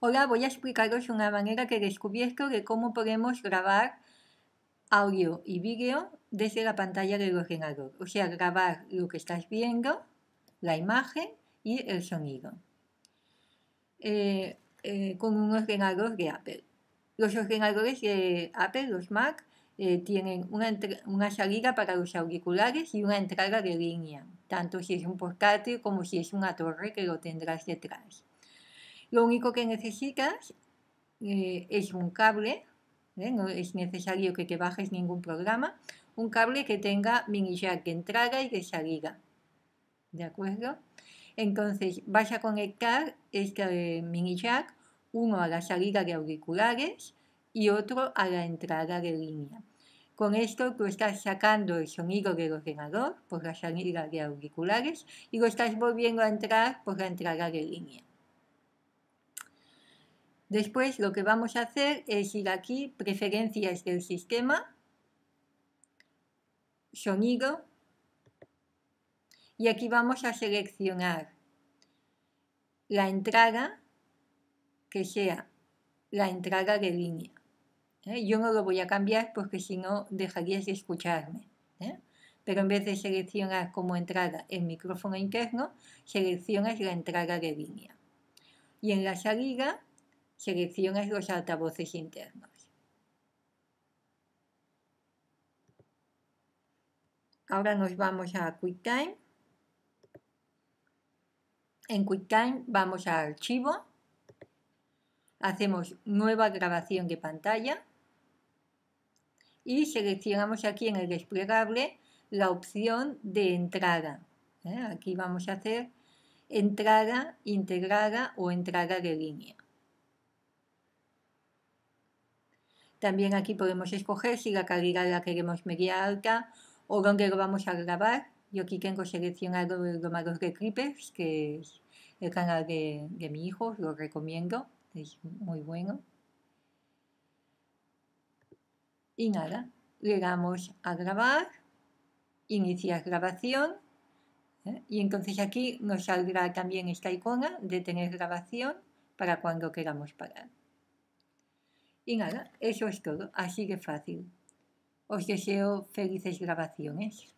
Hola, voy a explicaros una manera que he descubierto de cómo podemos grabar audio y vídeo desde la pantalla del ordenador, o sea, grabar lo que estás viendo, la imagen y el sonido, eh, eh, con un ordenador de Apple. Los ordenadores de Apple, los Mac, eh, tienen una, salida para los auriculares y una entrada de línea, tanto si es un portátil como si es una torre que lo tendrás detrás. Lo único que necesitas eh, es un cable, ¿eh? no es necesario que te bajes ningún programa, un cable que tenga mini jack de entrada y de salida. ¿De acuerdo? Entonces vas a conectar este eh, mini jack, uno a la salida de auriculares y otro a la entrada de línea. Con esto tú estás sacando el sonido del ordenador por la salida de auriculares y lo estás volviendo a entrar por la entrada de línea. Después lo que vamos a hacer es ir aquí, preferencias del sistema, sonido, y aquí vamos a seleccionar la entrada que sea la entrada de línea. ¿eh? Yo no lo voy a cambiar porque si no dejarías de escucharme. ¿eh? Pero en vez de seleccionar como entrada el micrófono interno, seleccionas la entrada de línea. Y en la salida Seleccionas los altavoces internos. Ahora nos vamos a QuickTime. En QuickTime vamos a Archivo. Hacemos Nueva grabación de pantalla. Y seleccionamos aquí en el desplegable la opción de entrada. ¿eh? Aquí vamos a hacer entrada integrada o entrada de línea. También aquí podemos escoger si la calidad la queremos media alta o dónde lo vamos a grabar. Yo aquí tengo seleccionado el domador de clippers, que es el canal de, mi hijo, lo recomiendo, es muy bueno. Y nada, le damos a grabar, iniciar grabación. ¿eh? Y entonces aquí nos saldrá también esta icona de tener grabación para cuando queramos parar. Y nada, eso es todo, así que fácil. Os deseo felices grabaciones.